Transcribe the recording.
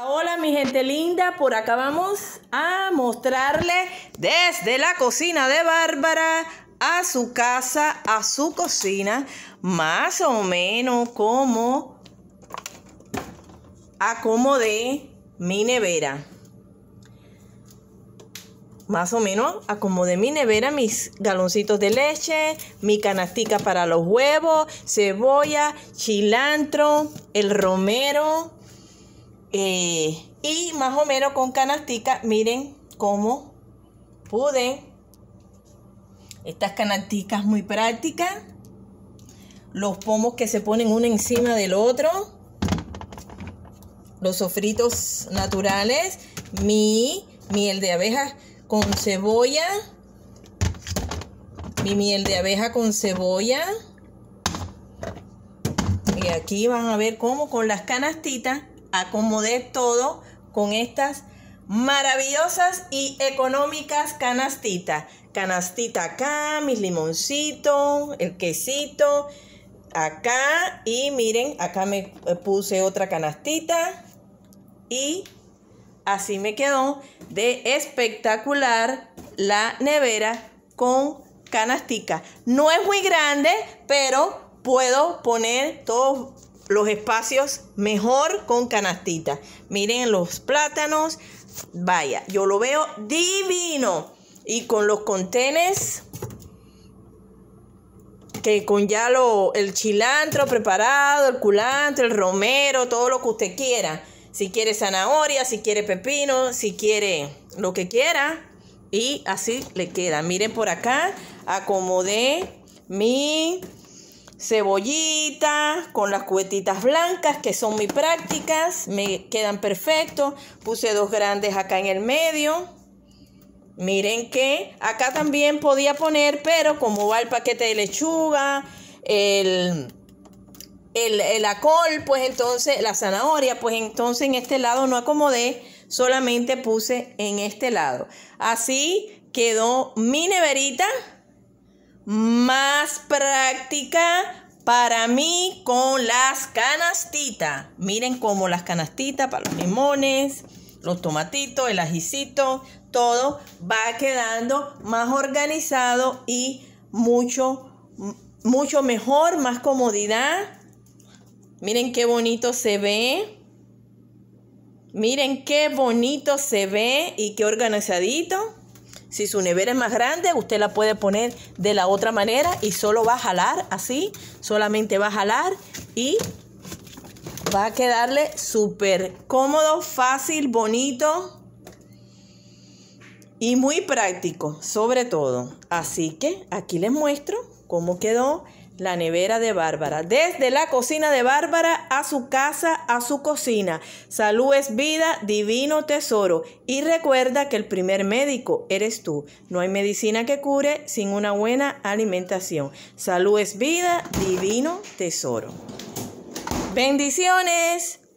Hola mi gente linda, por acá vamos a mostrarle desde la cocina de Bárbara a su casa, a su cocina, más o menos como acomodé mi nevera. Más o menos acomodé mi nevera, mis galoncitos de leche, mi canastica para los huevos, cebolla, cilantro, el romero, eh, y más o menos con canastica, miren cómo pude. Estas canasticas muy prácticas. Los pomos que se ponen uno encima del otro. Los sofritos naturales. Mi miel de abeja con cebolla. Mi miel de abeja con cebolla. Y aquí van a ver cómo con las canastitas acomodé todo con estas maravillosas y económicas canastitas. Canastita acá, mis limoncitos, el quesito, acá y miren, acá me eh, puse otra canastita y así me quedó de espectacular la nevera con canastita No es muy grande, pero puedo poner todos los espacios mejor con canastita. Miren los plátanos. Vaya, yo lo veo divino. Y con los contenes que con ya lo, el cilantro preparado, el culantro, el romero, todo lo que usted quiera. Si quiere zanahoria, si quiere pepino, si quiere lo que quiera. Y así le queda. Miren por acá, acomodé mi cebollita, con las cubetitas blancas que son muy prácticas, me quedan perfectos. Puse dos grandes acá en el medio. Miren que acá también podía poner, pero como va el paquete de lechuga, el, el, acol, pues entonces la zanahoria, pues entonces en este lado no acomodé, solamente puse en este lado. Así quedó mi neverita más práctica para mí con las canastitas. Miren cómo las canastitas para los limones, los tomatitos, el ajicito, todo va quedando más organizado y mucho, mucho mejor, más comodidad. Miren qué bonito se ve. Miren qué bonito se ve y qué organizadito. Si su nevera es más grande, usted la puede poner de la otra manera y solo va a jalar así, solamente va a jalar y va a quedarle súper cómodo, fácil, bonito y muy práctico, sobre todo. Así que aquí les muestro cómo quedó la nevera de Bárbara. Desde la cocina de Bárbara a su casa, a su cocina. Salud es vida, divino tesoro. Y recuerda que el primer médico eres tú. No hay medicina que cure sin una buena alimentación. Salud es vida, divino tesoro. Bendiciones.